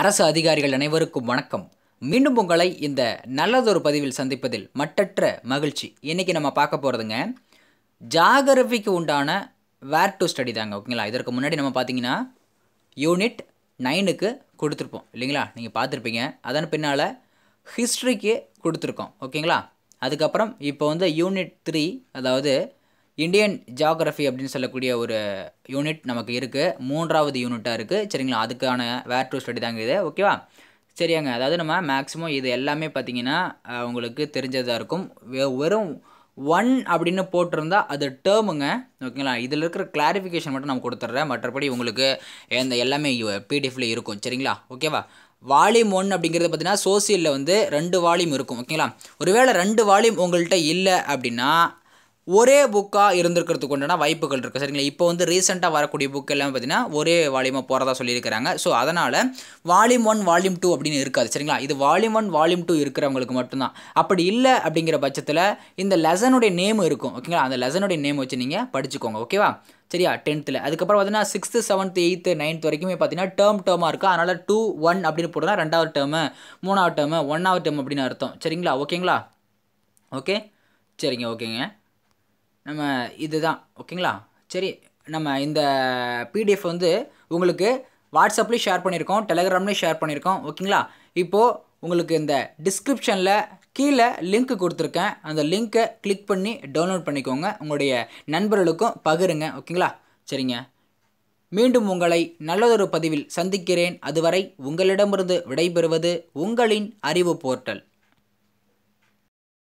அரசு அதிகாரிகள் அனைவருக்கும் வணக்கம் மீண்டும் உங்களை இந்த நல்லதொரு பதிவில் சந்திப்பதில் மட்டற்ற மகிழ்ச்சி இன்றைக்கி நம்ம பார்க்க போகிறதுங்க ஜாகிரபிக்கு உண்டான வேர் டு ஸ்டடி தாங்க ஓகேங்களா இதற்கு முன்னாடி நம்ம பார்த்தீங்கன்னா யூனிட் நைனுக்கு கொடுத்துருப்போம் இல்லைங்களா நீங்கள் பார்த்துருப்பீங்க அதன் பின்னால் ஹிஸ்ட்ரிக்கு கொடுத்துருக்கோம் ஓகேங்களா அதுக்கப்புறம் இப்போ வந்து யூனிட் த்ரீ அதாவது இந்தியன் ஜியாகிரஃபி அப்படின்னு சொல்லக்கூடிய ஒரு யூனிட் நமக்கு இருக்குது மூன்றாவது யூனிட்டாக இருக்குது சரிங்களா அதுக்கான வேர் டூ ஸ்டடி தாங்க இது ஓகேவா சரியாங்க அதாவது நம்ம மேக்ஸிமம் இது எல்லாமே பார்த்திங்கன்னா உங்களுக்கு தெரிஞ்சதாக இருக்கும் வெறும் ஒன் அப்படின்னு போட்டிருந்தா அது டேர்முங்க ஓகேங்களா இதில் இருக்கிற கிளாரிஃபிகேஷன் மட்டும் நான் கொடுத்துட்றேன் மற்றபடி உங்களுக்கு இந்த எல்லாமே பிடிஎஃப்ல இருக்கும் சரிங்களா ஓகேவா வால்யூம் ஒன் அப்படிங்கிறது பார்த்தீங்கன்னா சோசியலில் வந்து ரெண்டு வால்யூம் இருக்கும் ஓகேங்களா ஒருவேளை ரெண்டு வால்யூம் உங்கள்கிட்ட இல்லை அப்படின்னா ஒரே புக்காக இருந்திருக்கிறதுக்கு உண்டான வாய்ப்புகள் இருக்குது சரிங்களா இப்போ வந்து ரீசெண்டாக வரக்கூடிய புக் எல்லாம் பார்த்தீங்கன்னா ஒரே வால்யூமாக போகிறதா சொல்லியிருக்கிறாங்க ஸோ அதனால் வால்யூம் ஒன் வால்யூம் டூ அப்படின்னு இருக்காது சரிங்களா இது வால்யூம் ஒன் வால்யூம் டூ இருக்கிறவங்களுக்கு மட்டும்தான் அப்படி இல்லை அப்படிங்கிற பட்சத்தில் இந்த லெசனுடைய நேம் இருக்கும் ஓகேங்களா அந்த லெசனுடைய நேம் வச்சு நீங்கள் படிச்சுக்கோங்க ஓகேவா சரியா டென்த்தில் அதுக்கப்புறம் பார்த்தீங்கன்னா சிக்ஸ்த்து செவன்த் எயித்து நைன்த் வரைக்குமே பார்த்தீங்கன்னா டேர்ம் டேர்மாக இருக்குது அதனால் டூ ஒன் அப்படின்னு போட்டோம்னா ரெண்டாவது டேர்மு மூணாவது டேர்மு ஒன்றாவது டேர்ம் அப்படின்னு அர்த்தம் சரிங்களா ஓகேங்களா ஓகே சரிங்க ஓகேங்க நம்ம இது தான் ஓகேங்களா சரி நம்ம இந்த பிடிஎஃப் வந்து உங்களுக்கு வாட்ஸ்அப்லேயும் ஷேர் பண்ணியிருக்கோம் டெலகிராம்லேயும் ஷேர் பண்ணியிருக்கோம் ஓகேங்களா இப்போது உங்களுக்கு இந்த டிஸ்கிரிப்ஷனில் கீழே லிங்க் கொடுத்துருக்கேன் அந்த லிங்க்கை கிளிக் பண்ணி டவுன்லோட் பண்ணிக்கோங்க உங்களுடைய நண்பர்களுக்கும் பகிருங்க ஓகேங்களா சரிங்க மீண்டும் உங்களை நல்லதொரு பதிவில் சந்திக்கிறேன் அதுவரை உங்களிடமிருந்து விடைபெறுவது உங்களின் அறிவு போர்ட்டல்